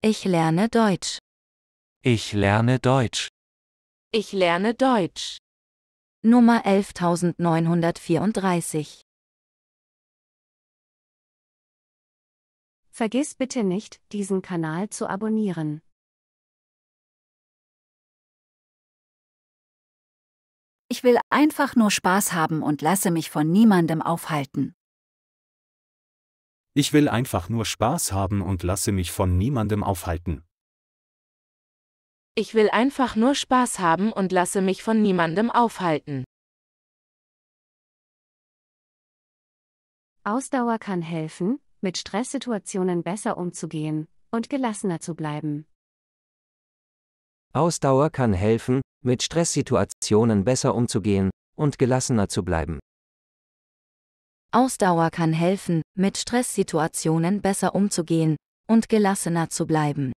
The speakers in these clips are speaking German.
Ich lerne Deutsch. Ich lerne Deutsch. Ich lerne Deutsch. Nummer 11934. Vergiss bitte nicht, diesen Kanal zu abonnieren. Ich will einfach nur Spaß haben und lasse mich von niemandem aufhalten. Ich will einfach nur Spaß haben und lasse mich von niemandem aufhalten. Ich will einfach nur Spaß haben und lasse mich von niemandem aufhalten. Ausdauer kann helfen, mit Stresssituationen besser umzugehen und gelassener zu bleiben. Ausdauer kann helfen, mit Stresssituationen besser umzugehen und gelassener zu bleiben. Ausdauer kann helfen, mit Stresssituationen besser umzugehen und gelassener zu bleiben.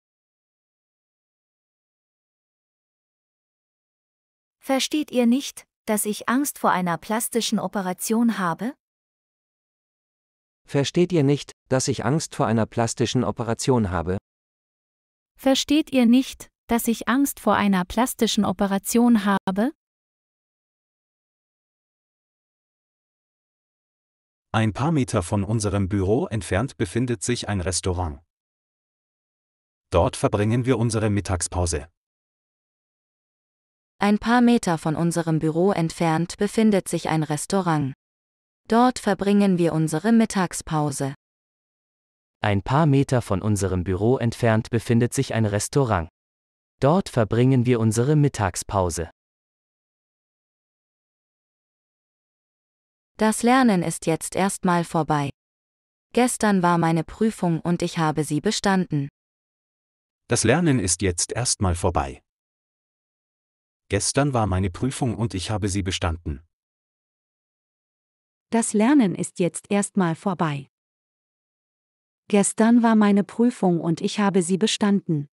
Versteht ihr nicht, dass ich Angst vor einer plastischen Operation habe? Versteht ihr nicht, dass ich Angst vor einer plastischen Operation habe? Versteht ihr nicht, dass ich Angst vor einer plastischen Operation habe? Ein paar Meter von unserem Büro entfernt befindet sich ein Restaurant. Dort verbringen wir unsere Mittagspause. Ein paar Meter von unserem Büro entfernt befindet sich ein Restaurant. Dort verbringen wir unsere Mittagspause. Ein paar Meter von unserem Büro entfernt befindet sich ein Restaurant. Dort verbringen wir unsere Mittagspause. Das Lernen ist jetzt erstmal vorbei. Gestern war meine Prüfung und ich habe sie bestanden. Das Lernen ist jetzt erstmal vorbei. Gestern war meine Prüfung und ich habe sie bestanden. Das Lernen ist jetzt erstmal vorbei. Gestern war meine Prüfung und ich habe sie bestanden.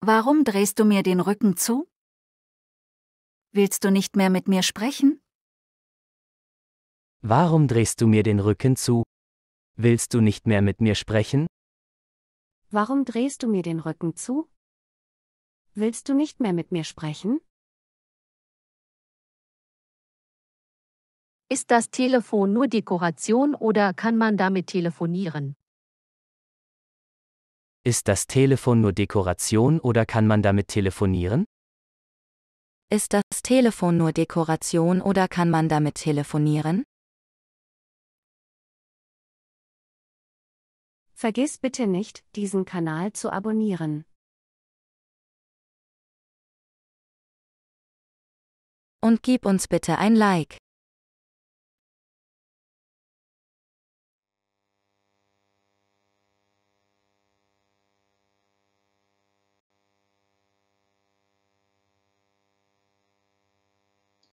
Warum drehst du mir den Rücken zu? Willst du nicht mehr mit mir sprechen? Warum drehst du mir den Rücken zu? Willst du nicht mehr mit mir sprechen? Warum drehst du mir den Rücken zu? Willst du nicht mehr mit mir sprechen? Ist das Telefon nur Dekoration oder kann man damit telefonieren? Ist das Telefon nur Dekoration oder kann man damit telefonieren? Ist das Telefon nur Dekoration oder kann man damit telefonieren? Vergiss bitte nicht, diesen Kanal zu abonnieren. Und gib uns bitte ein Like.